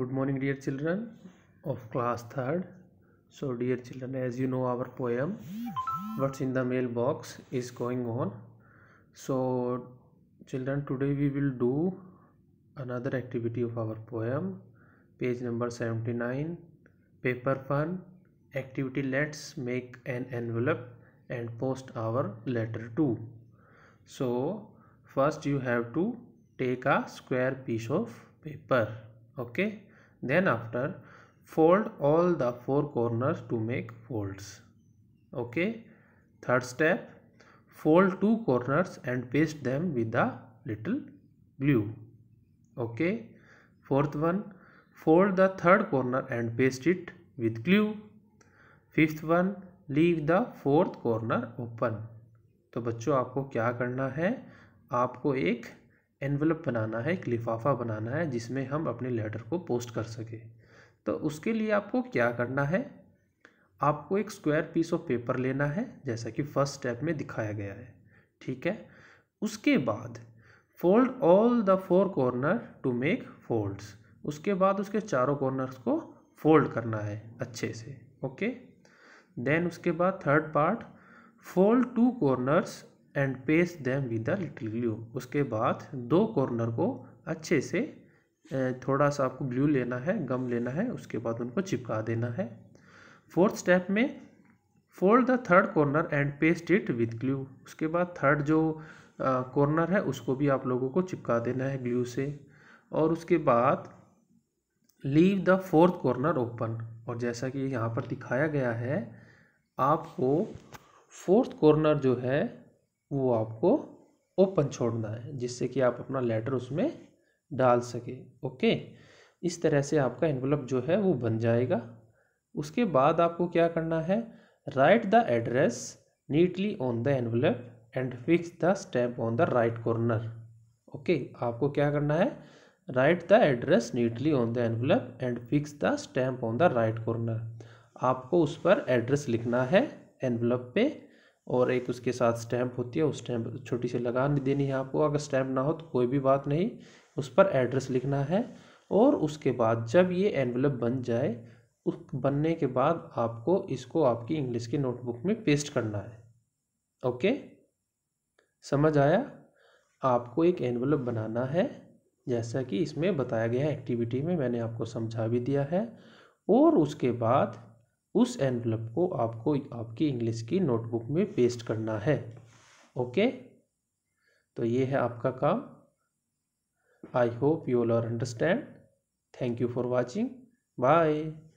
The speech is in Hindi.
good morning dear children of class 3rd so dear children as you know our poem what's in the mailbox is going on so children today we will do another activity of our poem page number 79 paper fun activity let's make an envelope and post our letter to so first you have to take a square piece of paper okay then after fold all the four corners to make folds okay third step fold two corners and paste them with the little glue okay fourth one fold the third corner and paste it with glue fifth one leave the fourth corner open तो बच्चों आपको क्या करना है आपको एक एनवलप बनाना है एक लिफाफा बनाना है जिसमें हम अपने लेटर को पोस्ट कर सकें तो उसके लिए आपको क्या करना है आपको एक स्क्वायर पीस ऑफ पेपर लेना है जैसा कि फर्स्ट स्टेप में दिखाया गया है ठीक है उसके बाद fold all the four corner to make folds उसके बाद उसके चारों कॉर्नर्स को फोल्ड करना है अच्छे से ओके देन उसके बाद third part fold to corners and paste them with the little glue उसके बाद दो कॉर्नर को अच्छे से थोड़ा सा आपको ग्लू लेना है गम लेना है उसके बाद उनको चिपका देना है फोर्थ स्टेप में fold the third corner and paste it with glue उसके बाद थर्ड जो कॉर्नर है उसको भी आप लोगों को चिपका देना है ग्लू से और उसके बाद leave the fourth corner open और जैसा कि यहाँ पर दिखाया गया है आपको फोर्थ कॉर्नर जो है वो आपको ओपन छोड़ना है जिससे कि आप अपना लेटर उसमें डाल सके ओके इस तरह से आपका एनवलप जो है वो बन जाएगा उसके बाद आपको क्या करना है write the address neatly on the envelope and fix the stamp on the right corner okay आपको क्या करना है write the address neatly on the envelope and fix the stamp on the right corner आपको उस पर एड्रेस लिखना है एनवलप पे और एक उसके साथ स्टैम्प होती है उस स्टैम्प छोटी सी लगा देनी है आपको अगर स्टैम्प ना हो तो कोई भी बात नहीं उस पर एड्रेस लिखना है और उसके बाद जब ये एनवलप बन जाए उस बनने के बाद आपको इसको आपकी इंग्लिश की नोटबुक में पेस्ट करना है ओके समझ आया आपको एक एनवलप बनाना है जैसा कि इसमें बताया गया है एक्टिविटी में मैंने आपको समझा भी दिया है और उसके बाद उस एनवलप को आपको आपकी इंग्लिश की नोटबुक में पेस्ट करना है ओके तो ये है आपका काम I hope you all are understand thank you for watching bye